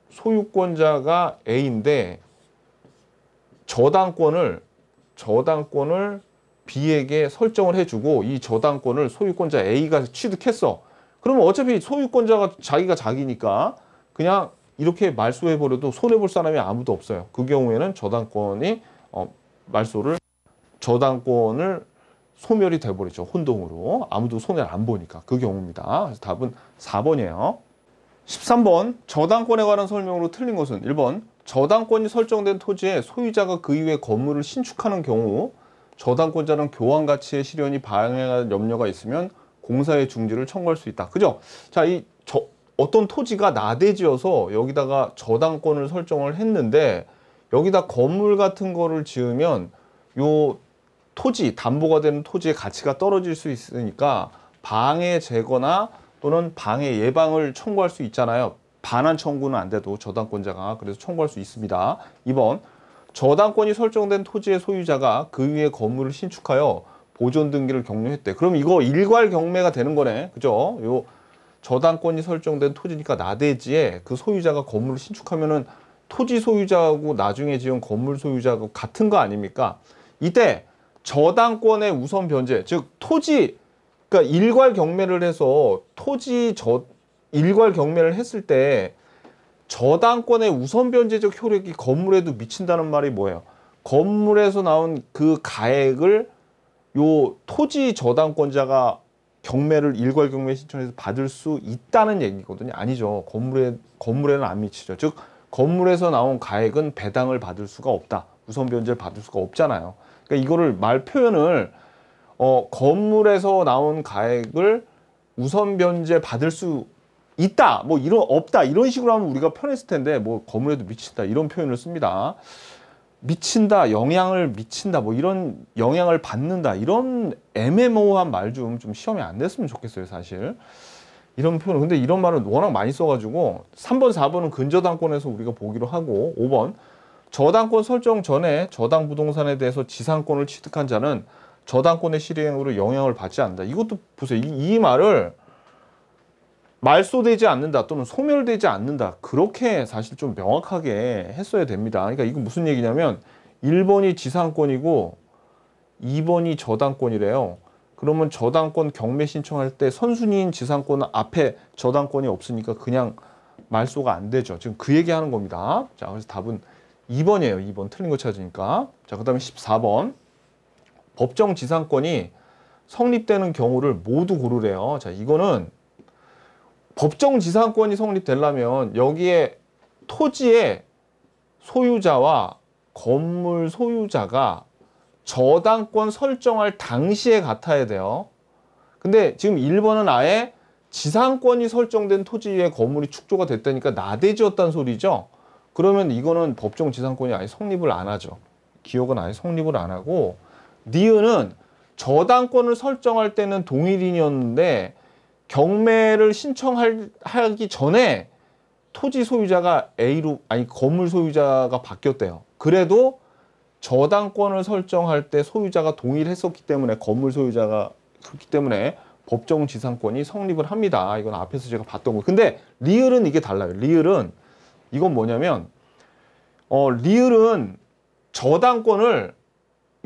소유권자가 A인데 저당권을 저당권을 B에게 설정을 해주고 이 저당권을 소유권자 A가 취득했어. 그러면 어차피 소유권자가 자기가 자기니까 그냥 이렇게 말소해버려도 손해볼 사람이 아무도 없어요. 그 경우에는 저당권이 어, 말소를 저당권을 소멸이 돼버리죠. 혼동으로. 아무도 손해를 안 보니까. 그 경우입니다. 그래서 답은 4번이에요. 13번 저당권에 관한 설명으로 틀린 것은 1번 저당권이 설정된 토지에 소유자가 그이후에 건물을 신축하는 경우 저당권자랑 교환 가치의 실현이 방해할 염려가 있으면 공사의 중지를 청구할 수 있다. 그죠? 자, 이 저, 어떤 토지가 나대지어서 여기다가 저당권을 설정을 했는데 여기다 건물 같은 거를 지으면 요 토지, 담보가 되는 토지의 가치가 떨어질 수 있으니까 방해 제거나 또는 방해 예방을 청구할 수 있잖아요. 반환 청구는 안 돼도 저당권자가 그래서 청구할 수 있습니다. 2번 저당권이 설정된 토지의 소유자가 그 위에 건물을 신축하여 보존 등기를 격려했대 그럼 이거 일괄 경매가 되는 거네. 그죠? 요 저당권이 설정된 토지니까 나대지에 그 소유자가 건물을 신축하면은 토지 소유자하고 나중에 지은 건물 소유자하고 같은 거 아닙니까? 이때 저당권의 우선 변제, 즉 토지 그러니까 일괄 경매를 해서 토지 저 일괄 경매를 했을 때 저당권의 우선 변제적 효력이 건물에도 미친다는 말이 뭐예요? 건물에서 나온 그 가액을 요 토지 저당권자가 경매를 일괄 경매 신청해서 받을 수 있다는 얘기거든요. 아니죠. 건물에 건물에는 안 미치죠. 즉 건물에서 나온 가액은 배당을 받을 수가 없다. 우선 변제를 받을 수가 없잖아요. 그러니까 이거를 말 표현을 어 건물에서 나온 가액을 우선 변제 받을 수 있다, 뭐 이런 없다 이런 식으로 하면 우리가 편했을 텐데 뭐 거물에도 미친다 이런 표현을 씁니다. 미친다, 영향을 미친다, 뭐 이런 영향을 받는다 이런 애매모호한 말 좀좀 좀 시험이 안 됐으면 좋겠어요 사실. 이런 표현 근데 이런 말은 워낙 많이 써가지고 3번, 4번은 근저당권에서 우리가 보기로 하고 5번 저당권 설정 전에 저당 부동산에 대해서 지상권을 취득한 자는 저당권의 실행으로 영향을 받지 않는다. 이것도 보세요. 이, 이 말을 말소되지 않는다 또는 소멸되지 않는다 그렇게 사실 좀 명확하게 했어야 됩니다 그러니까 이건 무슨 얘기냐면 1번이 지상권이고 2번이 저당권이래요 그러면 저당권 경매 신청할 때 선순위인 지상권 앞에 저당권이 없으니까 그냥 말소가 안 되죠 지금 그 얘기하는 겁니다 자 그래서 답은 2번이에요 2번 틀린 거 찾으니까 자그 다음에 14번 법정 지상권이 성립되는 경우를 모두 고르래요 자 이거는 법정 지상권이 성립되려면 여기에 토지의 소유자와 건물 소유자가 저당권 설정할 당시에 같아야 돼요. 근데 지금 1번은 아예 지상권이 설정된 토지에 건물이 축조가 됐다니까 나대지였는 소리죠. 그러면 이거는 법정 지상권이 아예 성립을 안 하죠. 기억은 아예 성립을 안 하고 니은은 저당권을 설정할 때는 동일인이었는데 경매를 신청하기 전에 토지 소유자가 A로 아니 건물 소유자가 바뀌었대요. 그래도 저당권을 설정할 때 소유자가 동의를했었기 때문에 건물 소유자가 그렇기 때문에 법정 지상권이 성립을 합니다. 이건 앞에서 제가 봤던 거. 근데 리을은 이게 달라요. 리을은 이건 뭐냐면 어 리을은 저당권을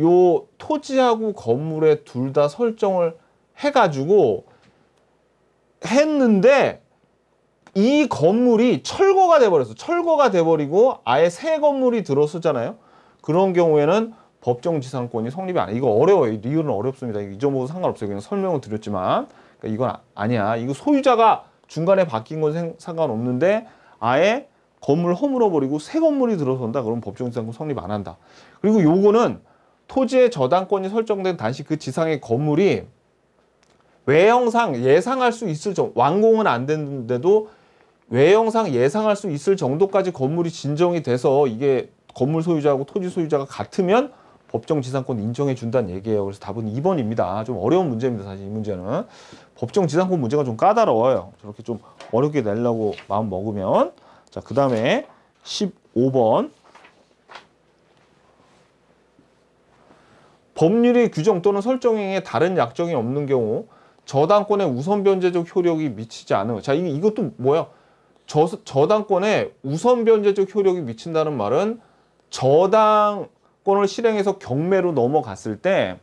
요 토지하고 건물에 둘 다 설정을 해가지고 했는데 이 건물이 철거가 돼버렸어. 철거가 돼버리고 아예 새 건물이 들어서잖아요. 그런 경우에는 법정지상권이 성립이 안 해. 이거 어려워요. 이유는 어렵습니다. 이 점은 상관없어요. 그냥 설명을 드렸지만 그러니까 이건 아니야. 이거 소유자가 중간에 바뀐 건 상관없는데 아예 건물 허물어 버리고 새 건물이 들어선다. 그럼 법정지상권 성립 안 한다. 그리고 요거는 토지의 저당권이 설정된 단시 그 지상의 건물이 외형상 예상할 수 있을 정도 완공은 안 됐는데도 외형상 예상할 수 있을 정도까지 건물이 진정이 돼서 이게 건물 소유자하고 토지 소유자가 같으면 법정 지상권 인정해 준다는 얘기예요. 그래서 답은 2번입니다. 좀 어려운 문제입니다. 사실 이 문제는 법정 지상권 문제가 좀 까다로워요. 저렇게 좀 어렵게 내려고 마음 먹으면 자, 그다음에 15번 법률의 규정 또는 설정에 다른 약정이 없는 경우 저당권의 우선 변제적 효력이 미치지 않은 자 이, 것도 뭐야 저, 저당권에 우선 변제적 효력이 미친다는 말은 저당권을 실행해서 경매로 넘어갔을 때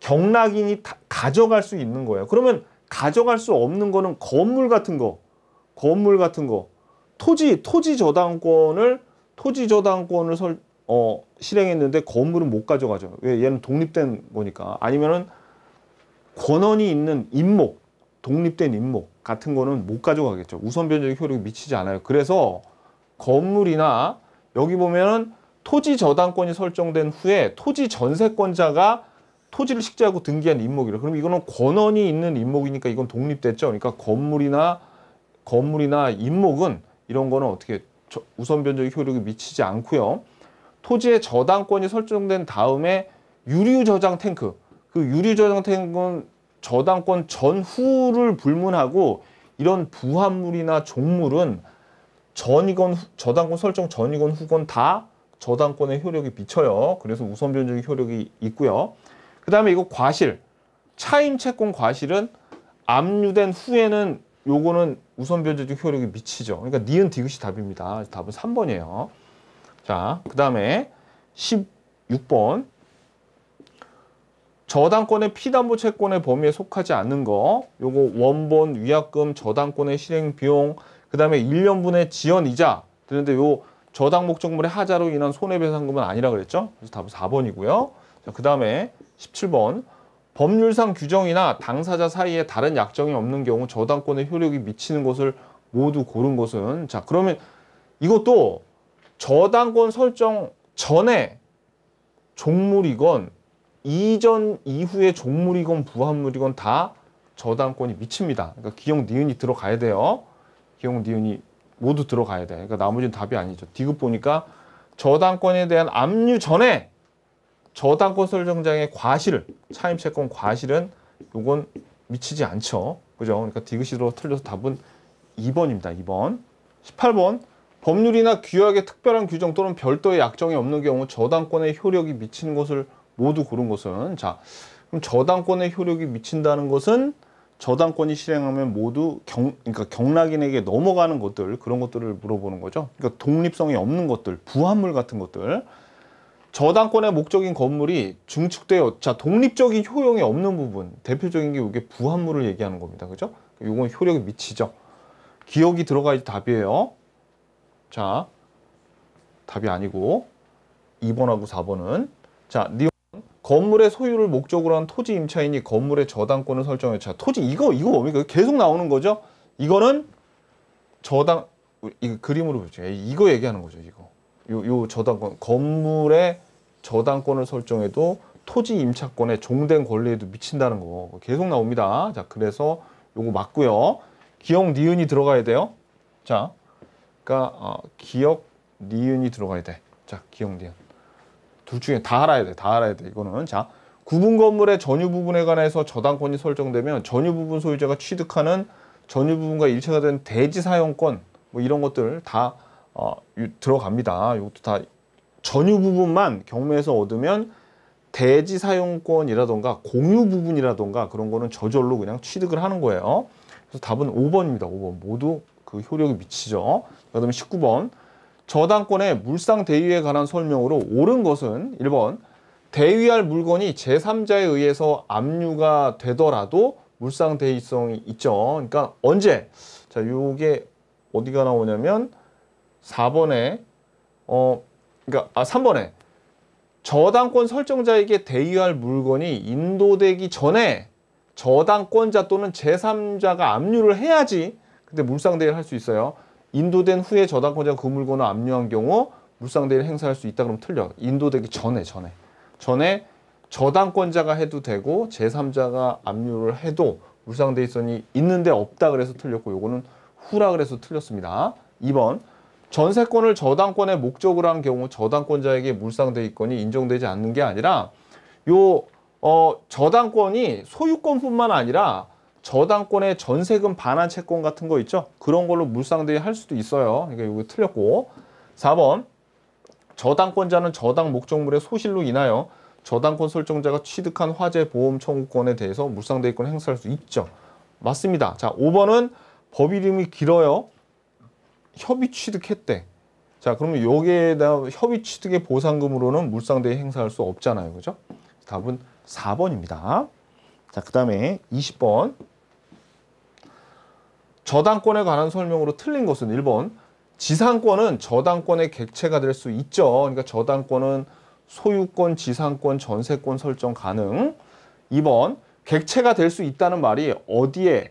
경락인이 다, 가져갈 수 있는 거예요 그러면 가져갈 수 없는 거는 건물 같은 거 건물 같은 거 토지 토지 저당권을 토지 저당권을 설, 어, 실행했는데 건물은 못 가져가죠 왜 얘는 독립된 거니까 아니면은 권원이 있는 임목, 독립된 임목 같은 거는 못 가져가겠죠. 우선 변적의 효력이 미치지 않아요. 그래서 건물이나 여기 보면은 토지 저당권이 설정된 후에 토지 전세권자가 토지를 식재하고 등기한 임목이라. 그럼 이거는 권원이 있는 임목이니까 이건 독립됐죠. 그러니까 건물이나 건물이나 임목은 이런 거는 어떻게 우선 변적의 효력이 미치지 않고요. 토지의 저당권이 설정된 다음에 유류 저장 탱크 그 유리저당 같은 건 저당권 전후를 불문하고 이런 부합물이나 종물은 전이건 후, 저당권 설정 전이건 후건 다 저당권의 효력이 비쳐요 그래서 우선 변적의 효력이 있고요. 그 다음에 이거 과실, 차임 채권 과실은 압류된 후에는 요거는 우선 변제적 효력이 미치죠. 그러니까 니은 디귿이 답입니다. 답은 3번이에요. 자, 그 다음에 16번 저당권의 피담보 채권의 범위에 속하지 않는 거 요거 원본 위약금 저당권의 실행 비용 그다음에 1년분의 지연 이자 그런데 요 저당 목적물의 하자로 인한 손해배상금은 아니라 그랬죠 그래서 답은 4번이고요 자 그다음에 17번 법률상 규정이나 당사자 사이에 다른 약정이 없는 경우 저당권의 효력이 미치는 것을 모두 고른 것은 자 그러면 이것도 저당권 설정 전에 종물이건 이전 이후에 종물이건 부합물이건 다 저당권이 미칩니다. 그러니까 기형 니은이 들어가야 돼요. 기형 니은이 모두 들어가야 돼. 그러니까 나머지는 답이 아니죠. 디귿 보니까 저당권에 대한 압류 전에 저당권 설정장의 과실, 차임채권 과실은 이건 미치지 않죠. 그죠? 그러니까 디귿이로 들 틀려서 답은 2번입니다. 2번. 18번. 법률이나 규약의 특별한 규정 또는 별도의 약정이 없는 경우 저당권의 효력이 미치는 것을 모두 고른 것은 자 그럼 저당권의 효력이 미친다는 것은 저당권이 실행하면 모두 경, 그러니까 경락인에게 넘어가는 것들 그런 것들을 물어보는 거죠. 그러니까 독립성이 없는 것들, 부합물 같은 것들. 저당권의 목적인 건물이 중축되어 자 독립적인 효용이 없는 부분 대표적인 게 이게 부합물을 얘기하는 겁니다. 그죠? 이건 효력이 미치죠. 기억이 들어가야지 답이에요. 자 답이 아니고 2번하고 4번은 자 니. 건물의 소유를 목적으로 한 토지 임차인이 건물의 저당권을 설정해 자 토지 이거 이거 뭡니까 계속 나오는 거죠 이거는 저당 이거 그림으로 보죠 이거 얘기하는 거죠 이거 요, 요 저당권 건물의 저당권을 설정해도 토지 임차권의 종된 권리에도 미친다는 거 계속 나옵니다 자 그래서 요거 맞고요 기억 니은이 들어가야 돼요 자 그러니까 어, 기억 니은이 들어가야 돼 자 기억 니은 둘 중에 다 알아야 돼. 다 알아야 돼. 이거는. 자, 구분 건물의 전유 부분에 관해서 저당권이 설정되면 전유 부분 소유자가 취득하는 전유 부분과 일체가 된 대지 사용권 뭐 이런 것들 다 어, 들어갑니다. 이것도 다 전유 부분만 경매에서 얻으면 대지 사용권이라던가 공유 부분이라던가 그런 거는 저절로 그냥 취득을 하는 거예요. 그래서 답은 5번입니다. 5번 모두 그 효력이 미치죠. 그다음에 19번 저당권의 물상 대위에 관한 설명으로 옳은 것은 1번 대위할 물건이 제3자에 의해서 압류가 되더라도 물상 대위성이 있죠. 그러니까 언제? 자, 요게 어디가 나오냐면 4번에 어 그러니까 아 3번에 저당권 설정자에게 대위할 물건이 인도되기 전에 저당권자 또는 제3자가 압류를 해야지 근데 물상대위를 할 수 있어요. 인도된 후에 저당권자가 그 물건을 압류한 경우 물상대위를 행사할 수 있다 그러면 틀려. 인도되기 전에 전에 전에 저당권자가 해도 되고 제3자가 압류를 해도 물상대위선이 있는데 없다 그래서 틀렸고 요거는 후라 그래서 틀렸습니다. 2번 전세권을 저당권의 목적으로 한 경우 저당권자에게 물상대위권이 인정되지 않는 게 아니라 요 어, 저당권이 소유권뿐만 아니라 저당권의 전세금 반환 채권 같은 거 있죠? 그런 걸로 물상대위 할 수도 있어요. 그러니까 이거 틀렸고. 4번 저당권자는 저당 목적물의 소실로 인하여 저당권 설정자가 취득한 화재 보험 청구권에 대해서 물상대위권 행사할 수 있죠. 맞습니다. 자, 5번은 법 이름이 길어요. 협의 취득했대. 자, 그러면 여기에다 협의 취득의 보상금으로는 물상대위 행사할 수 없잖아요. 그죠? 답은 4번입니다. 자, 그 다음에 20번. 저당권에 관한 설명으로 틀린 것은 1번 지상권은 저당권의 객체가 될 수 있죠. 그러니까 저당권은 소유권, 지상권, 전세권 설정 가능. 2번 객체가 될 수 있다는 말이 어디에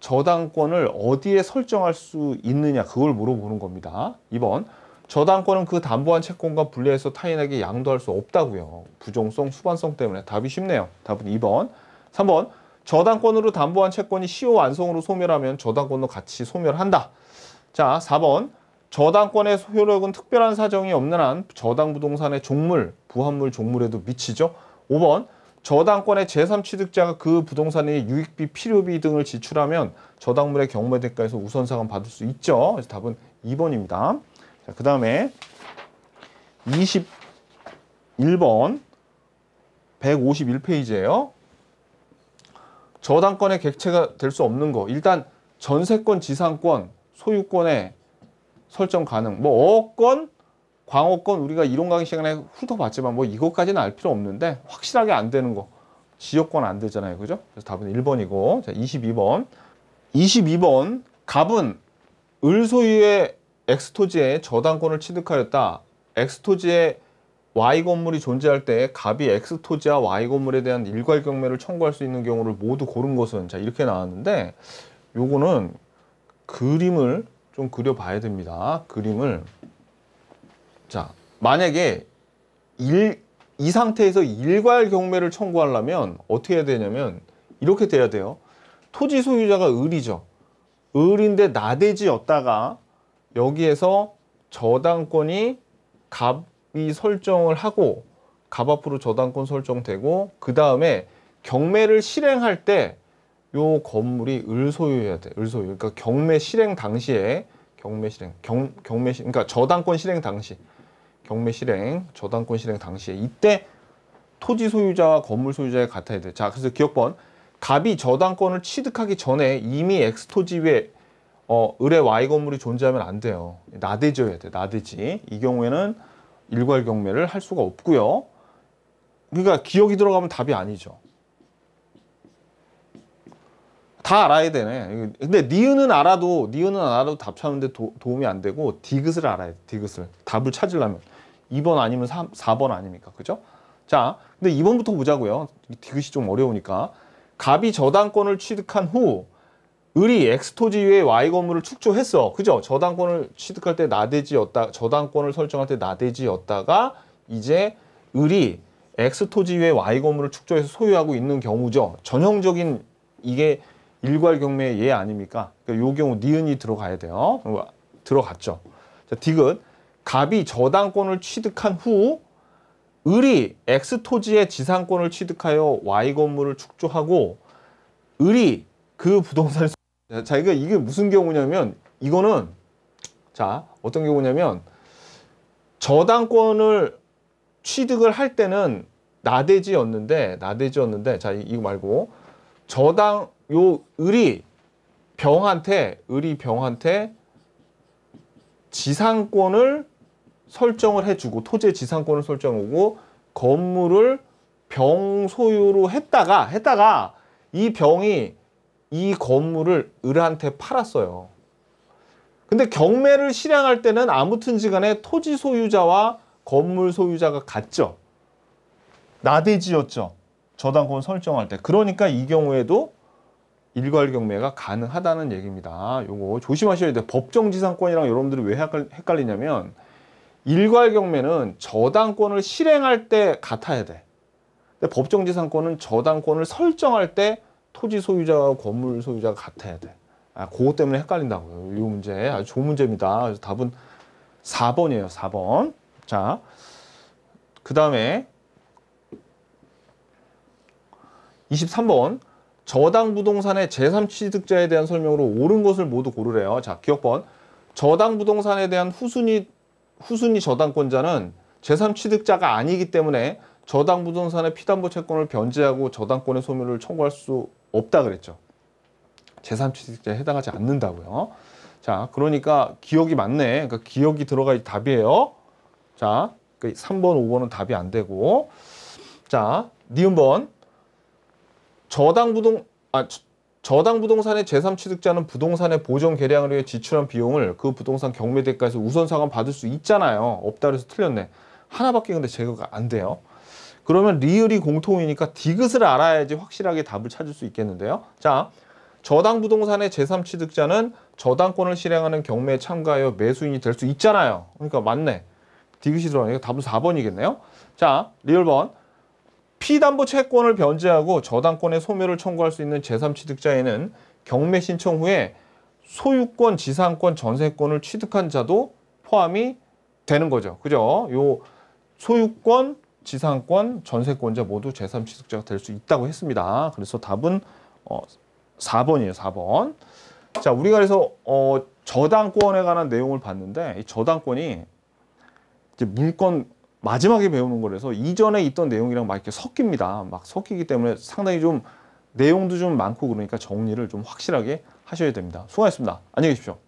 저당권을 어디에 설정할 수 있느냐 그걸 물어보는 겁니다. 2번 저당권은 그 담보한 채권과 분리해서 타인에게 양도할 수 없다고요. 부종성, 수반성 때문에 답이 쉽네요. 답은 2번. 3번 저당권으로 담보한 채권이 시효 완성으로 소멸하면 저당권도 같이 소멸한다. 자, 4번. 저당권의 효력은 특별한 사정이 없는 한 저당 부동산의 종물, 부합물 종물에도 미치죠. 5번. 저당권의 제3취득자가 그 부동산의 유익비, 필요비 등을 지출하면 저당물의 경매 대가에서 우선상은 받을 수 있죠. 그래서 답은 2번입니다. 자, 그 다음에 21번 151페이지예요. 저당권의 객체가 될 수 없는 거. 일단 전세권, 지상권, 소유권에 설정 가능. 뭐 어권, 광어권 우리가 이론 강의 시간에 훑어봤지만 뭐 이것까지는 알 필요 없는데 확실하게 안 되는 거. 지역권 안 되잖아요. 그죠? 그래서 답은 1번이고 자 22번. 22번 갑은 을소유의 엑스토지에 저당권을 취득하였다. 엑스토지의 Y 건물이 존재할 때 갑이 X 토지와 Y 건물에 대한 일괄 경매를 청구할 수 있는 경우를 모두 고른 것은 자 이렇게 나왔는데 요거는 그림을 좀 그려봐야 됩니다. 그림을 자 만약에 일, 이 상태에서 일괄 경매를 청구하려면 어떻게 해야 되냐면 이렇게 돼야 돼요. 토지 소유자가 을이죠. 을인데 나대지였다가 여기에서 저당권이 갑이 설정을 하고 갑 앞으로 저당권 설정되고 그 다음에 경매를 실행할 때 요 건물이 을소유해야 돼. 을소유. 그러니까 경매 실행 당시에 경매 실행, 경, 경매 실 그러니까 저당권 실행 당시 경매 실행, 저당권 실행 당시에 이때 토지 소유자와 건물 소유자에 같아야 돼. 자, 그래서 기억번 갑이 저당권을 취득하기 전에 이미 X 토지 위에 어, 을의 Y 건물이 존재하면 안 돼요. 나대져야 돼. 나대지. 이 경우에는 일괄 경매를 할 수가 없고요. 그러니까 기억이 들어가면 답이 아니죠. 다 알아야 되네. 근데 니은은 알아도 니은은 알아도 답 찾는데 도, 움이안 되고 디귿을 알아야 돼. 디귿을. 답을 찾으려면 2번 아니면 3, 4번 아닙니까? 그죠? 자, 근데 2번부터 보자고요. 디귿이 좀 어려우니까. 갑이 저당권을 취득한 후 을이 엑스토지 위에 Y 건물을 축조했어. 그죠? 저당권을 취득할 때 나대지였다. 저당권을 설정할 때 나대지였다가 이제 을이 엑스토지 위에 Y 건물을 축조해서 소유하고 있는 경우죠. 전형적인 이게 일괄 경매의 예 아닙니까? 그러니까 이 경우 니은이 들어가야 돼요. 들어갔죠. 자, 디귿. 갑이 저당권을 취득한 후 을이 엑스토지의 지상권을 취득하여 Y 건물을 축조하고 을이 그 부동산을 자기가 이게 무슨 경우냐면 이거는 자 어떤 경우냐면 저당권을 취득을 할 때는 나대지였는데 나대지였는데 자 이거 말고 저당 요 을이 병한테 을이 병한테 지상권을 설정을 해주고 토지의 지상권을 설정하고 건물을 병 소유로 했다가 했다가 이 병이 이 건물을 을한테 팔았어요. 근데 경매를 실행할 때는 아무튼지 간에 토지 소유자와 건물 소유자가 같죠. 나대지였죠. 저당권 설정할 때. 그러니까 이 경우에도 일괄 경매가 가능하다는 얘기입니다. 요거 조심하셔야 돼요. 법정지상권이랑 여러분들이 왜 헷갈리냐면 일괄 경매는 저당권을 실행할 때 같아야 돼. 근데 법정지상권은 저당권을 설정할 때 토지 소유자와 건물 소유자가 같아야 돼. 아, 그것 때문에 헷갈린다고요. 이 문제 아주 좋은 문제입니다. 그래서 답은 4번이에요. 4번. 자, 그 다음에 23번 저당 부동산의 제3취득자에 대한 설명으로 옳은 것을 모두 고르래요. 자, 기억번 저당 부동산에 대한 후순위 후순위 저당권자는 제3취득자가 아니기 때문에 저당 부동산의 피담보 채권을 변제하고 저당권의 소멸을 청구할 수 없다 그랬죠. 제3취득자에 해당하지 않는다고요. 자, 그러니까 기억이 맞네. 그러니까 기억이 들어가야 답이에요. 자, 3번, 그 5번은 답이 안 되고. 자, 니은번. 저당 부동, 아, 저당 부동산의 제3취득자는 부동산의 보정 계량을 위해 지출한 비용을 그 부동산 경매 대가에서 우선 상환 받을 수 있잖아요. 없다 그래서 틀렸네. 하나밖에 근데 제거가 안 돼요. 그러면 리을이 공통이니까 디귿을 알아야지 확실하게 답을 찾을 수 있겠는데요. 자, 저당 부동산의 제3취득자는 저당권을 실행하는 경매에 참가하여 매수인이 될 수 있잖아요. 그러니까 맞네. 디귿이 들어가니까 답은 4번이겠네요. 자, 리을 번. 피담보 채권을 변제하고 저당권의 소멸을 청구할 수 있는 제3취득자에는 경매 신청 후에 소유권, 지상권, 전세권을 취득한 자도 포함이 되는 거죠. 그죠? 요 소유권, 지상권, 전세권자 모두 제3취득자가 될 수 있다고 했습니다. 그래서 답은 어, 4번이에요. 4번. 자, 우리가 그래서 어, 저당권에 관한 내용을 봤는데 이 저당권이 이제 물건 마지막에 배우는 거라서 이전에 있던 내용이랑 막 이렇게 섞입니다. 막 섞이기 때문에 상당히 좀 내용도 좀 많고 그러니까 정리를 좀 확실하게 하셔야 됩니다. 수고하셨습니다. 안녕히 계십시오.